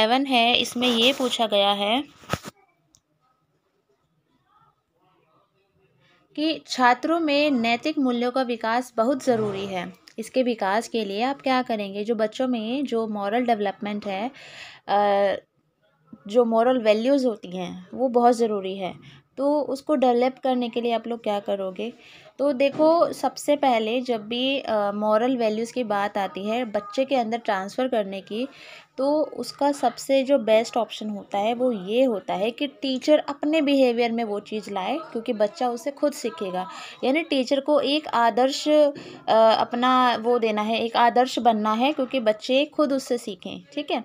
seven है इसमें ये पूछा गया है कि छात्रों में नैतिक मूल्यों का विकास बहुत ज़रूरी है इसके विकास के लिए आप क्या करेंगे जो बच्चों में जो मॉरल डेवलपमेंट है जो मॉरल वैल्यूज़ होती हैं वो बहुत ज़रूरी है तो उसको डेवलप करने के लिए आप लोग क्या करोगे तो देखो सबसे पहले जब भी मॉरल वैल्यूज़ की बात आती है बच्चे के अंदर ट्रांसफ़र करने की तो उसका सबसे जो बेस्ट ऑप्शन होता है वो ये होता है कि टीचर अपने बिहेवियर में वो चीज़ लाए क्योंकि बच्चा उसे खुद सीखेगा यानी टीचर को एक आदर्श अपना वो देना है एक आदर्श बनना है क्योंकि बच्चे खुद उससे सीखें ठीक है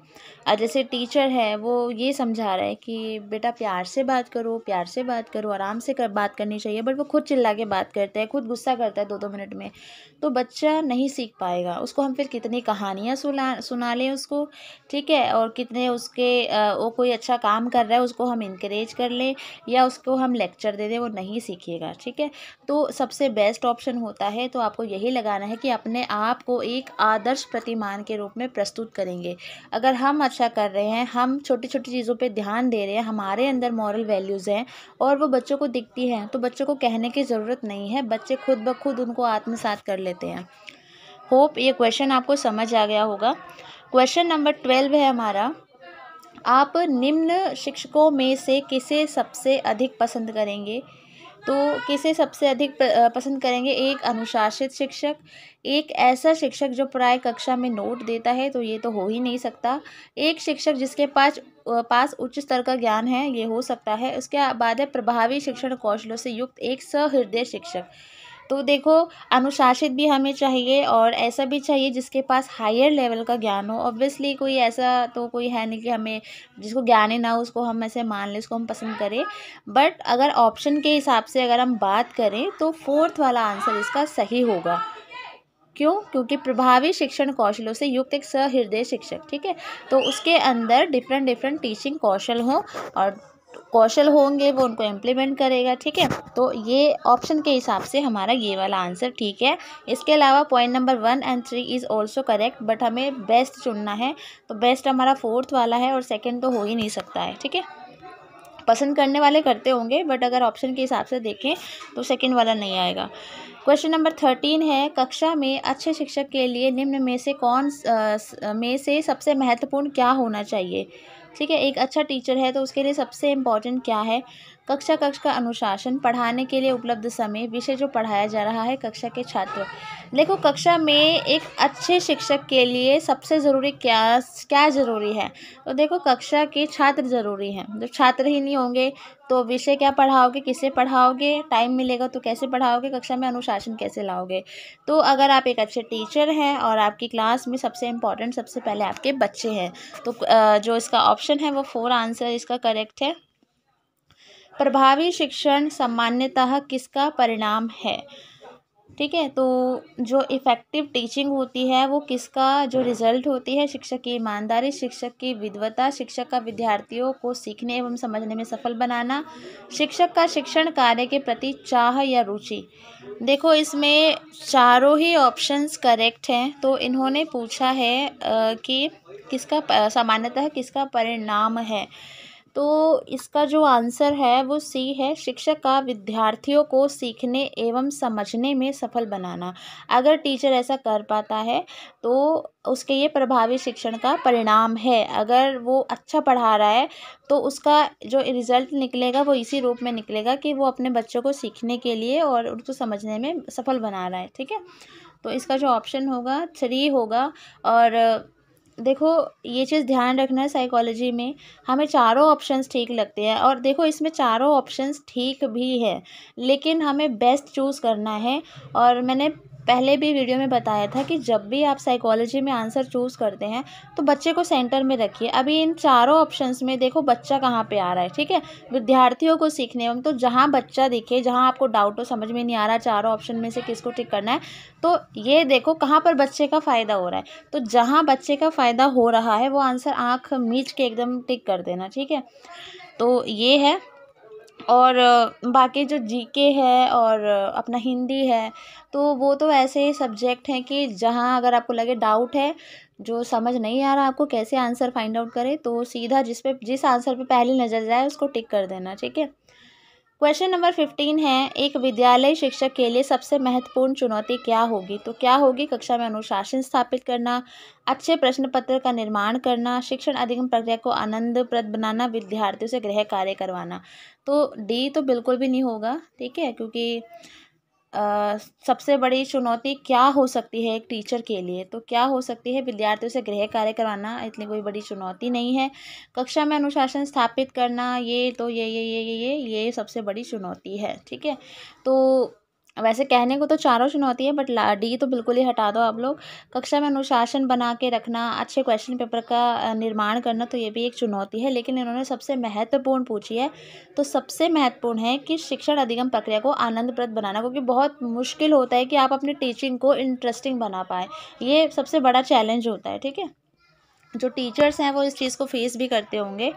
जैसे टीचर है वो ये समझा रहा है कि बेटा प्यार से बात करो प्यार से बात करो आराम से कर बात करनी चाहिए बट वो खुद चिल्ला के बात करता है खुद गुस्सा करता है दो दो मिनट में तो बच्चा नहीं सीख पाएगा उसको हम फिर कितनी कहानियाँ सुना सुना लें उसको ठीक है और कितने उसके वो कोई अच्छा काम कर रहा है उसको हम इंकरेज कर लें या उसको हम लेक्चर दे दें वो नहीं सीखेगा ठीक है तो सबसे बेस्ट ऑप्शन होता है तो आपको यही लगाना है कि अपने आप को एक आदर्श प्रतिमान के रूप में प्रस्तुत करेंगे अगर हम आशा कर रहे हैं हम छोटी छोटी चीज़ों पे ध्यान दे रहे हैं हमारे अंदर मॉरल वैल्यूज़ हैं और वो बच्चों को दिखती हैं तो बच्चों को कहने की ज़रूरत नहीं है बच्चे खुद ब खुद उनको आत्मसात कर लेते हैं होप ये क्वेश्चन आपको समझ आ गया होगा क्वेश्चन नंबर ट्वेल्व है हमारा आप निम्न शिक्षकों में से किसे सबसे अधिक पसंद करेंगे तो किसे सबसे अधिक पसंद करेंगे एक अनुशासित शिक्षक एक ऐसा शिक्षक जो प्राय कक्षा में नोट देता है तो ये तो हो ही नहीं सकता एक शिक्षक जिसके पास पास उच्च स्तर का ज्ञान है ये हो सकता है उसके बाद है प्रभावी शिक्षण कौशलों से युक्त एक सहृदय शिक्षक तो देखो अनुशासित भी हमें चाहिए और ऐसा भी चाहिए जिसके पास हायर लेवल का ज्ञान हो ऑब्वियसली कोई ऐसा तो कोई है नहीं कि हमें जिसको ज्ञान ही ना हो उसको हम ऐसे मान लें उसको हम पसंद करें बट अगर ऑप्शन के हिसाब से अगर हम बात करें तो फोर्थ वाला आंसर इसका सही होगा क्यों क्योंकि प्रभावी शिक्षण कौशलों से युक्त एक सहृदय शिक्षक ठीक है तो उसके अंदर डिफरेंट डिफरेंट टीचिंग कौशल हों और कौशल होंगे वो उनको इम्प्लीमेंट करेगा ठीक है तो ये ऑप्शन के हिसाब से हमारा ये वाला आंसर ठीक है इसके अलावा point number one and three is also correct but हमें बेस्ट चुनना है तो बेस्ट हमारा फोर्थ वाला है और सेकेंड तो हो ही नहीं सकता है ठीक है पसंद करने वाले करते होंगे बट अगर ऑप्शन के हिसाब से देखें तो सेकेंड वाला नहीं आएगा क्वेश्चन नंबर थर्टीन है कक्षा में अच्छे शिक्षक के लिए निम्न में से कौन आ, में से सबसे महत्वपूर्ण क्या होना चाहिए ठीक है एक अच्छा टीचर है तो उसके लिए सबसे इम्पॉर्टेंट क्या है कक्षा कक्ष का अनुशासन पढ़ाने के लिए उपलब्ध समय विषय जो पढ़ाया जा रहा है कक्षा के छात्र देखो कक्षा में एक अच्छे शिक्षक के लिए सबसे ज़रूरी क्या क्या ज़रूरी है तो देखो कक्षा के छात्र ज़रूरी हैं जब छात्र ही नहीं होंगे तो विषय क्या पढ़ाओगे किसे पढ़ाओगे टाइम मिलेगा तो कैसे पढ़ाओगे कक्षा में अनुशासन कैसे लाओगे तो अगर आप एक अच्छे टीचर हैं और आपकी क्लास में सबसे इम्पॉर्टेंट सबसे पहले आपके बच्चे हैं तो जो इसका ऑप्शन है वो फोर आंसर इसका करेक्ट है प्रभावी शिक्षण सामान्यतः किसका परिणाम है ठीक है तो जो इफ़ेक्टिव टीचिंग होती है वो किसका जो रिज़ल्ट होती है शिक्षक की ईमानदारी शिक्षक की विद्वता शिक्षक का विद्यार्थियों को सीखने एवं समझने में सफल बनाना शिक्षक का शिक्षण कार्य के प्रति चाह या रुचि देखो इसमें चारों ही ऑप्शंस करेक्ट हैं तो इन्होंने पूछा है कि किसका सामान्यतः किसका परिणाम है तो इसका जो आंसर है वो सी है शिक्षक का विद्यार्थियों को सीखने एवं समझने में सफल बनाना अगर टीचर ऐसा कर पाता है तो उसके ये प्रभावी शिक्षण का परिणाम है अगर वो अच्छा पढ़ा रहा है तो उसका जो रिज़ल्ट निकलेगा वो इसी रूप में निकलेगा कि वो अपने बच्चों को सीखने के लिए और उनको समझने में सफल बना रहा है ठीक है तो इसका जो ऑप्शन होगा थ्री होगा और देखो ये चीज़ ध्यान रखना है साइकोलॉजी में हमें चारों ऑप्शंस ठीक लगते हैं और देखो इसमें चारों ऑप्शंस ठीक भी है लेकिन हमें बेस्ट चूज़ करना है और मैंने पहले भी वीडियो में बताया था कि जब भी आप साइकोलॉजी में आंसर चूज़ करते हैं तो बच्चे को सेंटर में रखिए अभी इन चारों ऑप्शंस में देखो बच्चा कहाँ पे आ रहा है ठीक है विद्यार्थियों को सीखने में तो जहाँ बच्चा दिखे जहाँ आपको डाउट हो समझ में नहीं आ रहा चारों ऑप्शन में से किसको टिक करना है तो ये देखो कहाँ पर बच्चे का फ़ायदा हो रहा है तो जहाँ बच्चे का फ़ायदा हो रहा है वो आंसर आँख मीच के एकदम टिक कर देना ठीक है तो ये है और बाकी जो जीके है और अपना हिंदी है तो वो तो ऐसे ही सब्जेक्ट हैं कि जहाँ अगर आपको लगे डाउट है जो समझ नहीं आ रहा आपको कैसे आंसर फाइंड आउट करें तो सीधा जिस पे जिस आंसर पे पहली नज़र जाए उसको टिक कर देना ठीक है क्वेश्चन नंबर फिफ्टीन है एक विद्यालय शिक्षक के लिए सबसे महत्वपूर्ण चुनौती क्या होगी तो क्या होगी कक्षा में अनुशासन स्थापित करना अच्छे प्रश्न पत्र का निर्माण करना शिक्षण अधिगम प्रक्रिया को आनंदप्रद बनाना विद्यार्थियों से गृह कार्य करवाना तो डी तो बिल्कुल भी नहीं होगा ठीक है क्योंकि सबसे बड़ी चुनौती क्या हो सकती है एक टीचर के लिए तो क्या हो सकती है विद्यार्थियों से गृह कार्य करवाना इतनी कोई बड़ी चुनौती नहीं है कक्षा में अनुशासन स्थापित करना ये तो ये ये ये ये ये ये सबसे बड़ी चुनौती है ठीक है तो वैसे कहने को तो चारों चुनौती है बट डी तो बिल्कुल ही हटा दो आप लोग कक्षा में अनुशासन बना के रखना अच्छे क्वेश्चन पेपर का निर्माण करना तो ये भी एक चुनौती है लेकिन इन्होंने सबसे महत्वपूर्ण पूछी है तो सबसे महत्वपूर्ण है कि शिक्षण अधिगम प्रक्रिया को आनंदप्रद बनाना क्योंकि बहुत मुश्किल होता है कि आप अपनी टीचिंग को इंटरेस्टिंग बना पाएँ ये सबसे बड़ा चैलेंज होता है ठीक है जो टीचर्स हैं वो इस चीज़ को फेस भी करते होंगे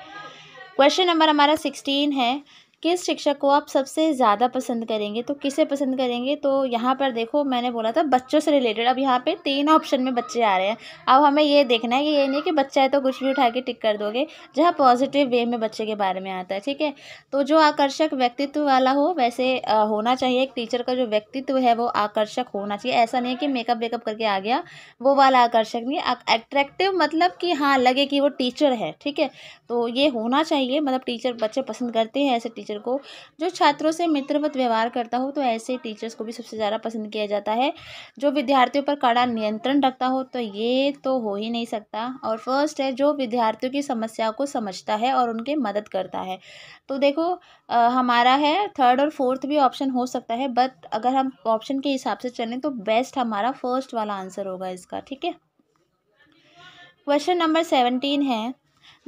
क्वेश्चन नंबर हमारा सिक्सटीन है किस शिक्षक को आप सबसे ज़्यादा पसंद करेंगे तो किसे पसंद करेंगे तो यहाँ पर देखो मैंने बोला था बच्चों से रिलेटेड अब यहाँ पे तीन ऑप्शन में बच्चे आ रहे हैं अब हमें ये देखना है कि ये नहीं कि बच्चा है तो कुछ भी उठा के टिक कर दोगे जहाँ पॉजिटिव वे में बच्चे के बारे में आता है ठीक है तो जो आकर्षक व्यक्तित्व वाला हो वैसे होना चाहिए एक टीचर का जो व्यक्तित्व है वो आकर्षक होना चाहिए ऐसा नहीं है कि मेकअप वेकअप करके आ गया वो वाला आकर्षक नहीं अट्रैक्टिव मतलब कि हाँ लगे कि वो टीचर है ठीक है तो ये होना चाहिए मतलब टीचर बच्चे पसंद करते हैं ऐसे टीचर को जो छात्रों से मित्रवत व्यवहार करता हो तो ऐसे टीचर्स को भी सबसे ज़्यादा पसंद किया जाता है जो विद्यार्थियों पर कड़ा नियंत्रण रखता हो तो ये तो हो ही नहीं सकता और फर्स्ट है जो विद्यार्थियों की समस्या को समझता है और उनकी मदद करता है तो देखो आ, हमारा है थर्ड और फोर्थ भी ऑप्शन हो सकता है बट अगर हम ऑप्शन के हिसाब से चलें तो बेस्ट हमारा फर्स्ट वाला आंसर होगा इसका ठीक है क्वेश्चन नंबर सेवनटीन है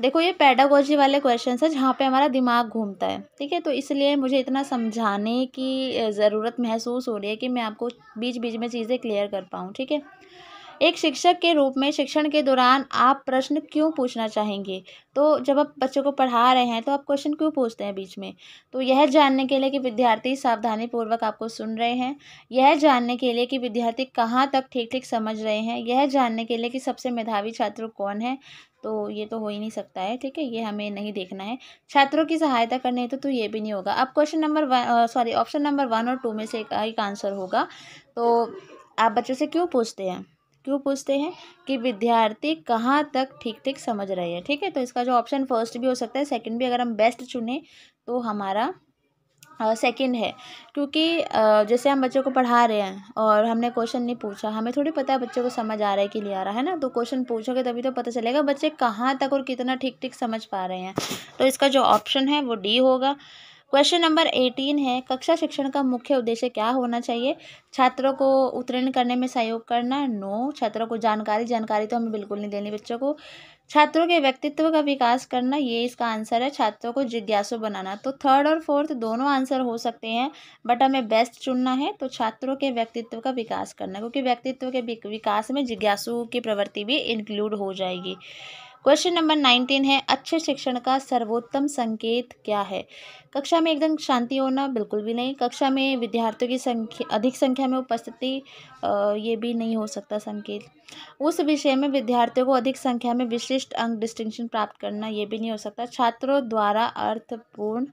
देखो ये पैडागोजी वाले क्वेश्चन है जहाँ पे हमारा दिमाग घूमता है ठीक है तो इसलिए मुझे इतना समझाने की ज़रूरत महसूस हो रही है कि मैं आपको बीच बीच में चीज़ें क्लियर कर पाऊँ ठीक है एक शिक्षक के रूप में शिक्षण के दौरान आप प्रश्न क्यों पूछना चाहेंगे तो जब आप बच्चों को पढ़ा रहे हैं तो आप क्वेश्चन क्यों पूछते हैं बीच में तो यह जानने के लिए कि विद्यार्थी सावधानी पूर्वक आपको सुन रहे हैं यह जानने के लिए कि विद्यार्थी कहाँ तक ठीक ठीक समझ रहे हैं यह जानने के लिए कि सबसे मेधावी छात्र कौन है तो ये तो हो ही नहीं सकता है ठीक है ये हमें नहीं देखना है छात्रों की सहायता करने तो, तो ये भी नहीं होगा अब question number sorry option number one और टू में से एक आंसर होगा तो आप बच्चों से क्यों पूछते हैं क्यों पूछते हैं कि विद्यार्थी कहाँ तक ठीक ठीक समझ रहे हैं ठीक है तो इसका जो ऑप्शन फर्स्ट भी हो सकता है सेकंड भी अगर हम बेस्ट चुने तो हमारा सेकंड है क्योंकि जैसे हम बच्चों को पढ़ा रहे हैं और हमने क्वेश्चन नहीं पूछा हमें थोड़ी पता है बच्चों को समझ आ रहा है कि नहीं आ रहा है ना तो क्वेश्चन पूछोगे तभी तो पता चलेगा बच्चे कहाँ तक और कितना ठीक ठीक समझ पा रहे हैं तो इसका जो ऑप्शन है वो डी होगा क्वेश्चन नंबर एटीन है कक्षा शिक्षण का मुख्य उद्देश्य क्या होना चाहिए छात्रों को उत्तीर्ण करने में सहयोग करना नो छात्रों को जानकारी जानकारी तो हमें बिल्कुल नहीं देनी बच्चों को छात्रों के व्यक्तित्व का विकास करना ये इसका आंसर है छात्रों को जिज्ञासु बनाना तो थर्ड और फोर्थ दोनों आंसर हो सकते हैं बट हमें बेस्ट चुनना है तो छात्रों के व्यक्तित्व का विकास करना क्योंकि व्यक्तित्व के विकास में जिज्ञासु की प्रवृत्ति भी इंक्लूड हो जाएगी क्वेश्चन नंबर नाइनटीन है अच्छे शिक्षण का सर्वोत्तम संकेत क्या है कक्षा में एकदम शांति होना बिल्कुल भी नहीं कक्षा में विद्यार्थियों की संख्या अधिक संख्या में उपस्थिति ये भी नहीं हो सकता संकेत उस विषय में विद्यार्थियों को अधिक संख्या में विशिष्ट अंक डिस्टिंक्शन प्राप्त करना ये भी नहीं हो सकता छात्रों द्वारा अर्थपूर्ण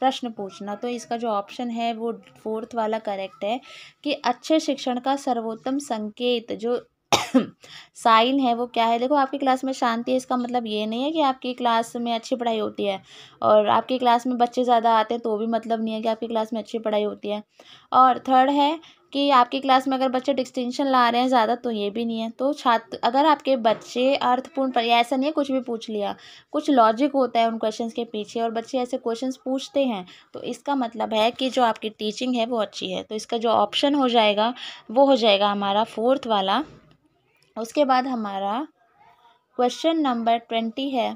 प्रश्न पूछना तो इसका जो ऑप्शन है वो फोर्थ वाला करेक्ट है कि अच्छे शिक्षण का सर्वोत्तम संकेत जो साइन है वो क्या है देखो आपकी क्लास में शांति है इसका मतलब ये नहीं है कि आपकी क्लास में अच्छी पढ़ाई होती है और आपकी क्लास में बच्चे ज़्यादा आते हैं तो भी मतलब नहीं है कि आपकी क्लास में अच्छी पढ़ाई होती है और थर्ड है कि आपकी क्लास में अगर बच्चे डिस्टिंक्शन ला रहे हैं ज़्यादा तो ये भी नहीं है तो छात्र अगर आपके बच्चे अर्थपूर्ण पर ऐसा नहीं है कुछ भी पूछ लिया कुछ लॉजिक होता है उन क्वेश्चंस के पीछे और बच्चे ऐसे क्वेश्चंस पूछते हैं तो इसका मतलब है कि जो आपकी टीचिंग है वो अच्छी है तो इसका जो ऑप्शन हो जाएगा वो हो जाएगा हमारा फोर्थ वाला उसके बाद हमारा क्वेश्चन नंबर ट्वेंटी है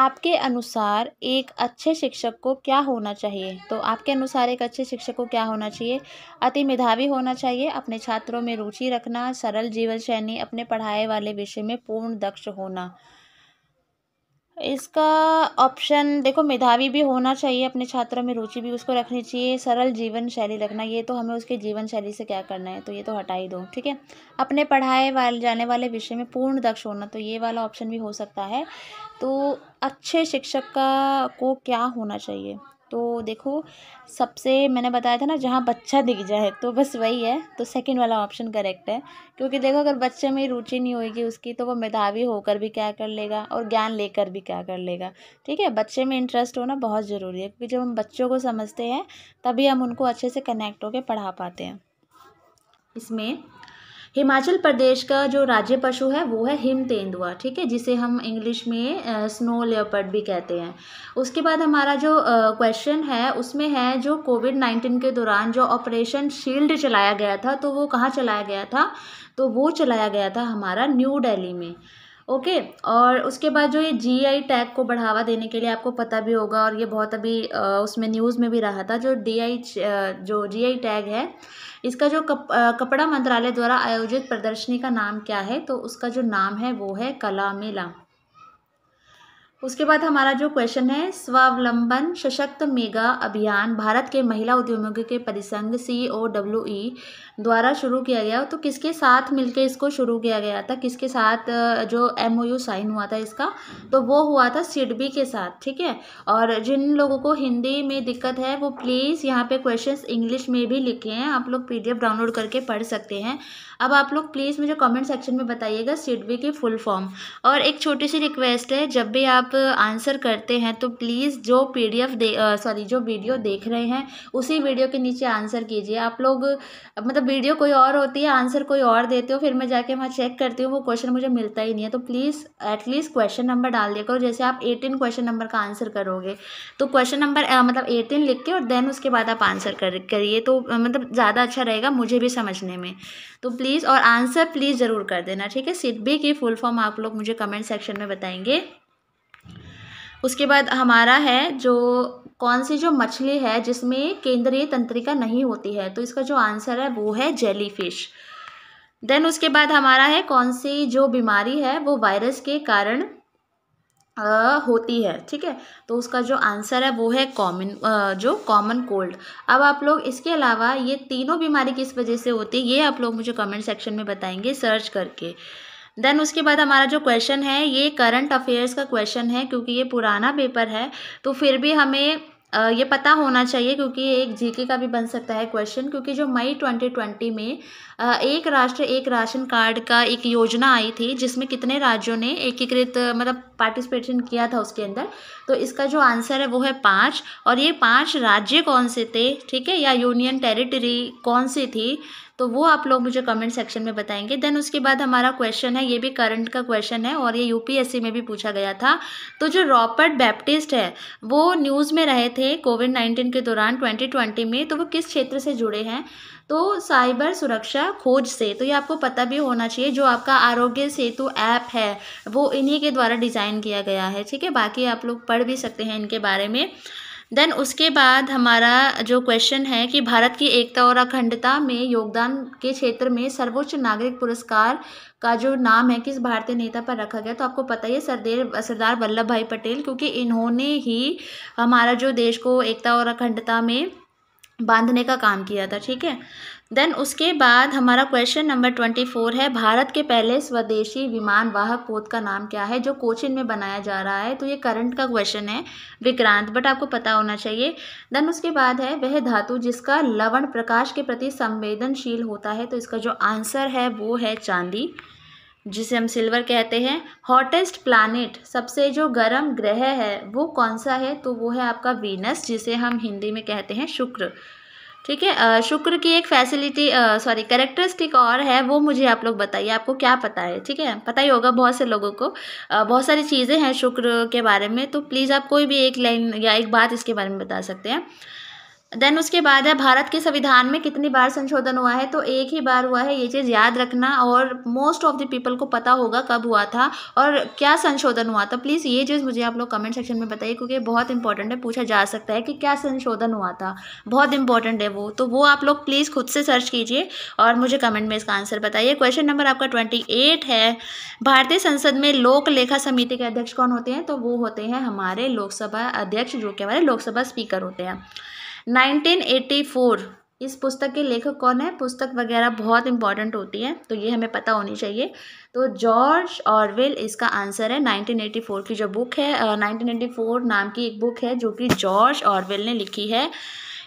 आपके अनुसार एक अच्छे शिक्षक को क्या होना चाहिए तो आपके अनुसार एक अच्छे शिक्षक को क्या होना चाहिए अति मेधावी होना चाहिए अपने छात्रों में रुचि रखना सरल जीवन शैली अपने पढ़ाए वाले विषय में पूर्ण दक्ष होना इसका ऑप्शन देखो मेधावी भी होना चाहिए अपने छात्रों में रुचि भी उसको रखनी चाहिए सरल जीवन शैली रखना ये तो हमें उसके जीवन शैली से क्या करना है तो ये तो हटा ही दो ठीक है अपने पढ़ाए वाले जाने वाले विषय में पूर्ण दक्ष होना तो ये वाला ऑप्शन भी हो सकता है तो अच्छे शिक्षक का को क्या होना चाहिए तो देखो सबसे मैंने बताया था ना जहाँ बच्चा दिख जाए तो बस वही है तो सेकंड वाला ऑप्शन करेक्ट है क्योंकि देखो अगर बच्चे में रुचि नहीं होगी उसकी तो वो मेधावी होकर भी क्या कर लेगा और ज्ञान लेकर भी क्या कर लेगा ठीक है बच्चे में इंटरेस्ट होना बहुत ज़रूरी है क्योंकि जब हम बच्चों को समझते हैं तभी हम उनको अच्छे से कनेक्ट होकर पढ़ा पाते हैं इसमें हिमाचल प्रदेश का जो राज्य पशु है वो है हिम तेंदुआ ठीक है जिसे हम इंग्लिश में स्नो लेपर्ड भी कहते हैं उसके बाद हमारा जो क्वेश्चन है उसमें है जो कोविड नाइन्टीन के दौरान जो ऑपरेशन शील्ड चलाया गया था तो वो कहाँ चलाया गया था तो वो चलाया गया था हमारा न्यू डेली में ओके और उसके बाद जो ये जीआई टैग को बढ़ावा देने के लिए आपको पता भी होगा और ये बहुत अभी उसमें न्यूज़ में भी रहा था जो डीआई जो जीआई टैग है इसका जो कप, कपड़ा मंत्रालय द्वारा आयोजित प्रदर्शनी का नाम क्या है तो उसका जो नाम है वो है कला मेला उसके बाद हमारा जो क्वेश्चन है स्वावलंबन सशक्त मेगा अभियान भारत के महिला उद्यमियों के परिसंघ सी ओ डब्ल्यू ई द्वारा शुरू किया गया तो किसके साथ मिलकर इसको शुरू किया गया था किसके साथ जो एम साइन हुआ था इसका तो वो हुआ था सिडबी के साथ ठीक है और जिन लोगों को हिंदी में दिक्कत है वो प्लीज़ यहाँ पे क्वेश्चंस इंग्लिश में भी लिखे हैं आप लोग पीडीएफ डाउनलोड करके पढ़ सकते हैं अब आप लोग प्लीज़ मुझे कमेंट सेक्शन में बताइएगा सिडबी की फुल फॉर्म और एक छोटी सी रिक्वेस्ट है जब भी आप आंसर करते हैं तो प्लीज़ जो पी डी सॉरी जो वीडियो देख रहे हैं उसी वीडियो के नीचे आंसर कीजिए आप लोग मतलब वीडियो कोई और होती है आंसर कोई और देते हो फिर मैं जाके वहाँ चेक करती हूँ वो क्वेश्चन मुझे मिलता ही नहीं है तो प्लीज़ एटलीस्ट क्वेश्चन नंबर डाल दिया करो जैसे आप एटीन क्वेश्चन नंबर का आंसर करोगे तो क्वेश्चन नंबर मतलब एटीन लिख के और देन उसके बाद आप आंसर करिए तो मतलब ज़्यादा अच्छा रहेगा मुझे भी समझने में तो प्लीज़ और आंसर प्लीज़ ज़रूर कर देना ठीक है सिडबी की फुल फॉर्म आप लोग मुझे कमेंट सेक्शन में बताएंगे उसके बाद हमारा है जो कौन सी जो मछली है जिसमें केंद्रीय तंत्रिका नहीं होती है तो इसका जो आंसर है वो है जेली फिश देन उसके बाद हमारा है कौन सी जो बीमारी है वो वायरस के कारण आ, होती है ठीक है तो उसका जो आंसर है वो है कॉमन जो कॉमन कोल्ड अब आप लोग इसके अलावा ये तीनों बीमारी किस वजह से होती है ये आप लोग मुझे कमेंट सेक्शन में बताएंगे सर्च करके देन उसके बाद हमारा जो क्वेश्चन है ये करंट अफेयर्स का क्वेश्चन है क्योंकि ये पुराना पेपर है तो फिर भी हमें ये पता होना चाहिए क्योंकि ये एक जीके का भी बन सकता है क्वेश्चन क्योंकि जो मई ट्वेंटी ट्वेंटी में एक राष्ट्र एक राशन कार्ड का एक योजना आई थी जिसमें कितने राज्यों ने एकीकृत मतलब पार्टिसिपेशन किया था उसके अंदर तो इसका जो आंसर है वो है पाँच और ये पाँच राज्य कौन से थे ठीक है या यूनियन टेरिटरी कौन सी थी तो वो आप लोग मुझे कमेंट सेक्शन में बताएंगे देन उसके बाद हमारा क्वेश्चन है ये भी करंट का क्वेश्चन है और ये यूपीएससी में भी पूछा गया था तो जो रॉपर्ट बैप्टिस्ट है वो न्यूज़ में रहे थे कोविड नाइन्टीन के दौरान ट्वेंटी ट्वेंटी में तो वो किस क्षेत्र से जुड़े हैं तो साइबर सुरक्षा खोज से तो ये आपको पता भी होना चाहिए जो आपका आरोग्य सेतु ऐप है वो इन्हीं के द्वारा डिज़ाइन किया गया है ठीक है बाकी आप लोग पढ़ भी सकते हैं इनके बारे में देन उसके बाद हमारा जो क्वेश्चन है कि भारत की एकता और अखंडता में योगदान के क्षेत्र में सर्वोच्च नागरिक पुरस्कार का जो नाम है किस भारतीय नेता पर रखा गया तो आपको पता ही है सरदेर सरदार वल्लभ भाई पटेल क्योंकि इन्होंने ही हमारा जो देश को एकता और अखंडता में बांधने का काम किया था ठीक है देन उसके बाद हमारा क्वेश्चन नंबर ट्वेंटी फोर है भारत के पहले स्वदेशी विमान वाहक पोत का नाम क्या है जो कोचिन में बनाया जा रहा है तो ये करंट का क्वेश्चन है विक्रांत बट आपको पता होना चाहिए देन उसके बाद है वह धातु जिसका लवण प्रकाश के प्रति संवेदनशील होता है तो इसका जो आंसर है वो है चांदी जिसे हम सिल्वर कहते हैं हॉटेस्ट प्लानट सबसे जो गर्म ग्रह है वो कौन सा है तो वो है आपका वीनस जिसे हम हिंदी में कहते हैं शुक्र ठीक है शुक्र की एक फैसिलिटी सॉरी करेक्टरिस्टिक और है वो मुझे आप लोग बताइए आपको क्या पता है ठीक है पता ही होगा बहुत से लोगों को आ, बहुत सारी चीज़ें हैं शुक्र के बारे में तो प्लीज़ आप कोई भी एक लाइन या एक बात इसके बारे में बता सकते हैं देन उसके बाद है भारत के संविधान में कितनी बार संशोधन हुआ है तो एक ही बार हुआ है ये चीज़ याद रखना और मोस्ट ऑफ द पीपल को पता होगा कब हुआ था और क्या संशोधन हुआ था प्लीज़ ये चीज़ मुझे आप लोग कमेंट सेक्शन में बताइए क्योंकि बहुत इंपॉर्टेंट है पूछा जा सकता है कि क्या संशोधन हुआ था बहुत इंपॉर्टेंट है वो तो वो आप लोग प्लीज़ खुद से सर्च कीजिए और मुझे कमेंट में इसका आंसर बताइए क्वेश्चन नंबर आपका ट्वेंटी एट है भारतीय संसद में लोक लेखा समिति के अध्यक्ष कौन होते हैं तो वो होते हैं हमारे लोकसभा अध्यक्ष जो कि हमारे लोकसभा स्पीकर होते हैं 1984 इस पुस्तक के लेखक कौन है पुस्तक वगैरह बहुत इंपॉर्टेंट होती है तो ये हमें पता होनी चाहिए तो जॉर्ज ऑरवेल इसका आंसर है 1984 की जो बुक है uh, 1984 नाम की एक बुक है जो कि जॉर्ज ऑरवेल ने लिखी है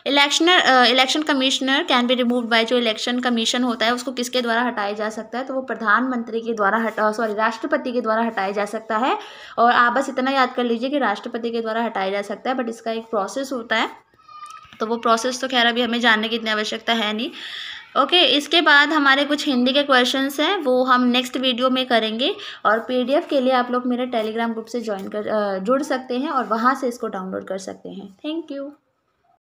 इलेक्शनर election commissioner can be remove by जो इलेक्शन कमीशन होता है उसको किसके द्वारा हटाया जा सकता है तो वो प्रधानमंत्री के द्वारा हटा सॉरी राष्ट्रपति के द्वारा हटाया जा सकता है और आप बस इतना याद कर लीजिए कि राष्ट्रपति के द्वारा हटाया जा सकता है बट इसका एक प्रोसेस होता है तो वो प्रोसेस तो खैर अभी हमें जानने की इतनी आवश्यकता है नहीं ओके okay, इसके बाद हमारे कुछ हिंदी के क्वेश्चंस हैं वो हम नेक्स्ट वीडियो में करेंगे और पीडीएफ के लिए आप लोग मेरे टेलीग्राम ग्रुप से ज्वाइन कर जुड़ सकते हैं और वहाँ से इसको डाउनलोड कर सकते हैं थैंक यू